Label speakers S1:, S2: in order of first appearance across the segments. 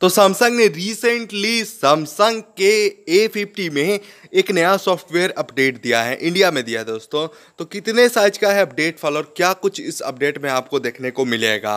S1: तो सैमसंग ने recently Samsung के ए फिफ्टी में एक नया सॉफ्टवेयर अपडेट दिया है इंडिया में दिया है दोस्तों तो कितने साइज का है अपडेट फॉलो और क्या कुछ इस अपडेट में आपको देखने को मिलेगा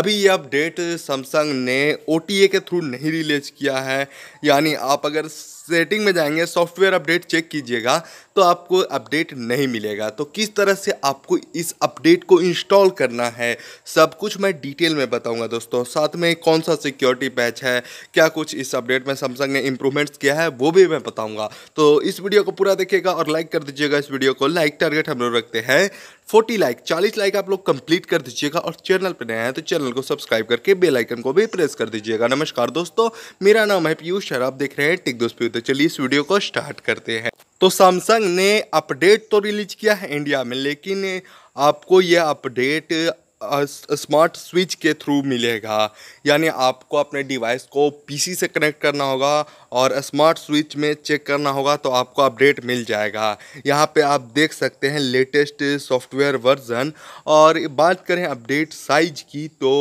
S1: अभी ये अपडेट सैमसंग ने ओ के थ्रू नहीं रिलीज किया है यानी आप अगर सेटिंग में जाएंगे सॉफ्टवेयर अपडेट चेक कीजिएगा तो आपको अपडेट नहीं मिलेगा तो किस तरह से आपको इस अपडेट को इंस्टॉल करना है सब कुछ मैं डिटेल में बताऊंगा दोस्तों साथ में कौन सा सिक्योरिटी पैच पैच है क्या कुछ इस अपडेट में सैमसंग ने इंप्रूवमेंट्स किया है वो भी मैं बताऊंगा तो इस वीडियो को पूरा देखिएगा और लाइक कर दीजिएगा इस वीडियो को लाइक टारगेट हम लोग रखते हैं फोर्टी लाइक चालीस लाइक आप लोग कंप्लीट कर दीजिएगा और चैनल पर नए हैं तो चैनल को सब्सक्राइब करके बेल आइकन को भी प्रेस कर दीजिएगा नमस्कार दोस्तों मेरा नाम है पीयूष और आप देख रहे हैं टिक दोस्त तो चलिए इस वीडियो को स्टार्ट करते हैं तो सैमसंग ने अपडेट तो रिलीज किया है इंडिया में लेकिन आपको यह अपडेट स्मार्ट स्विच के थ्रू मिलेगा यानी आपको अपने डिवाइस को पीसी से कनेक्ट करना होगा और स्मार्ट स्विच में चेक करना होगा तो आपको अपडेट मिल जाएगा यहाँ पे आप देख सकते हैं लेटेस्ट सॉफ्टवेयर वर्जन और बात करें अपडेट साइज की तो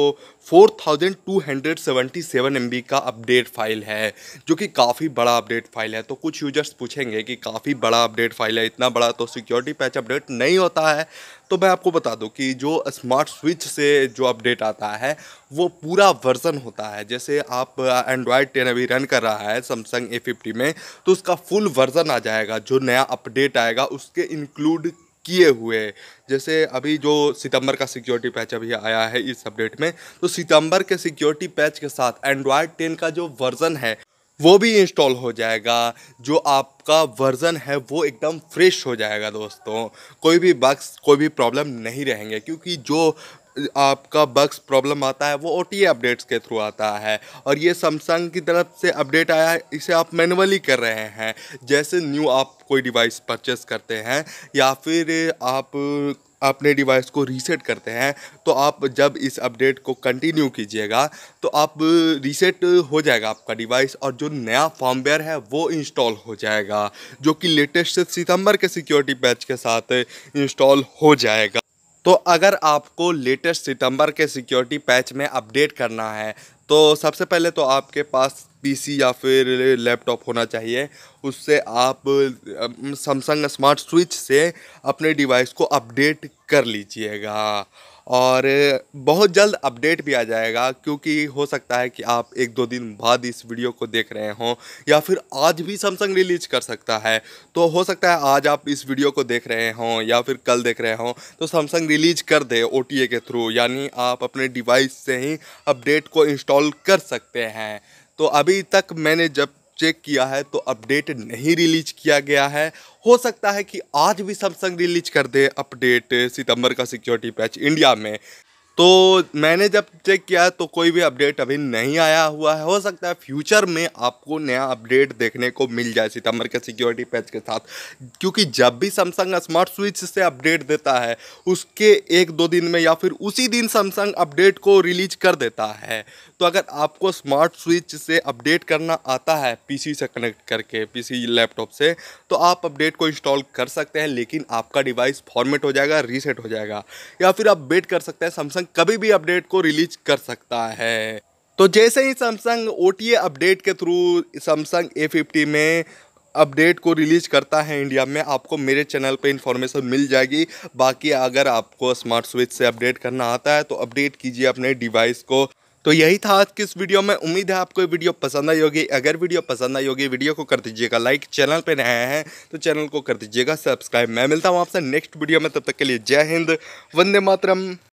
S1: 4277 MB का अपडेट फाइल है जो कि काफ़ी बड़ा अपडेट फाइल है तो कुछ यूजर्स पूछेंगे कि काफ़ी बड़ा अपडेट फाइल है इतना बड़ा तो सिक्योरिटी पैच अपडेट नहीं होता है तो मैं आपको बता दूं कि जो स्मार्ट स्विच से जो अपडेट आता है वो पूरा वर्जन होता है जैसे आप एंड्रॉयड टेन अभी रन कर रहा है सैमसंग ए फिफ्टी में तो उसका फुल वर्जन आ जाएगा जो नया अपडेट आएगा उसके इंक्लूड किए हुए जैसे अभी जो सितंबर का सिक्योरिटी पैच अभी आया है इस अपडेट में तो सितंबर के सिक्योरिटी पैच के साथ एंड्रॉयड टेन का जो वर्ज़न है वो भी इंस्टॉल हो जाएगा जो आपका वर्ज़न है वो एकदम फ्रेश हो जाएगा दोस्तों कोई भी बक्स कोई भी प्रॉब्लम नहीं रहेंगे क्योंकि जो आपका बक्स प्रॉब्लम आता है वो ओ अपडेट्स के थ्रू आता है और ये सैमसंग की तरफ से अपडेट आया है इसे आप मैनुअली कर रहे हैं जैसे न्यू आप कोई डिवाइस परचेस करते हैं या फिर आप अपने डिवाइस को रीसेट करते हैं तो आप जब इस अपडेट को कंटिन्यू कीजिएगा तो आप रीसेट हो जाएगा आपका डिवाइस और जो नया फॉर्मवेयर है वो इंस्टॉल हो जाएगा जो कि लेटेस्ट सितंबर के सिक्योरिटी पैच के साथ इंस्टॉल हो जाएगा तो अगर आपको लेटेस्ट सितंबर के सिक्योरिटी पैच में अपडेट करना है तो सबसे पहले तो आपके पास पीसी या फिर लैपटॉप होना चाहिए उससे आप सैमसंग स्मार्ट स्विच से अपने डिवाइस को अपडेट कर लीजिएगा और बहुत जल्द अपडेट भी आ जाएगा क्योंकि हो सकता है कि आप एक दो दिन बाद इस वीडियो को देख रहे हों या फिर आज भी सैमसंग रिलीज कर सकता है तो हो सकता है आज आप इस वीडियो को देख रहे हों या फिर कल देख रहे हों तो सैमसंग रिलीज कर दे ओ के थ्रू यानी आप अपने डिवाइस से ही अपडेट को इंस्टॉल कर सकते हैं तो अभी तक मैंने जब चेक किया है तो अपडेट नहीं रिलीज किया गया है हो सकता है कि आज भी सैमसंग रिलीज कर दे अपडेट सितंबर का सिक्योरिटी पैच इंडिया में तो मैंने जब चेक किया तो कोई भी अपडेट अभी नहीं आया हुआ है हो सकता है फ्यूचर में आपको नया अपडेट देखने को मिल जाए सितंबर के सिक्योरिटी पैच के साथ क्योंकि जब भी सैमसंग स्मार्ट स्विच से अपडेट देता है उसके एक दो दिन में या फिर उसी दिन सैमसंग अपडेट को रिलीज कर देता है तो अगर आपको स्मार्ट स्विच से अपडेट करना आता है पीसी से कनेक्ट करके पीसी लैपटॉप से तो आप अपडेट को इंस्टॉल कर सकते हैं लेकिन आपका डिवाइस फॉर्मेट हो जाएगा रीसेट हो जाएगा या फिर आप वेट कर सकते हैं सैमसंग कभी भी अपडेट को रिलीज कर सकता है तो जैसे ही सैमसंग ओ अपडेट के थ्रू सैमसंग ए फिफ्टी में अपडेट को रिलीज करता है इंडिया में आपको मेरे चैनल पे इन्फॉर्मेशन मिल जाएगी बाकी अगर आपको स्मार्ट स्विच से अपडेट करना आता है तो अपडेट कीजिए अपने डिवाइस को तो यही था आज की इस वीडियो में उम्मीद है आपको वीडियो पसंद आई होगी अगर वीडियो पसंद आई होगी वीडियो को कर दीजिएगा लाइक चैनल पर नए हैं तो चैनल को कर दीजिएगा सब्सक्राइब मैं मिलता हूँ आपसे नेक्स्ट वीडियो में तब तक के लिए जय हिंद वंदे मातरम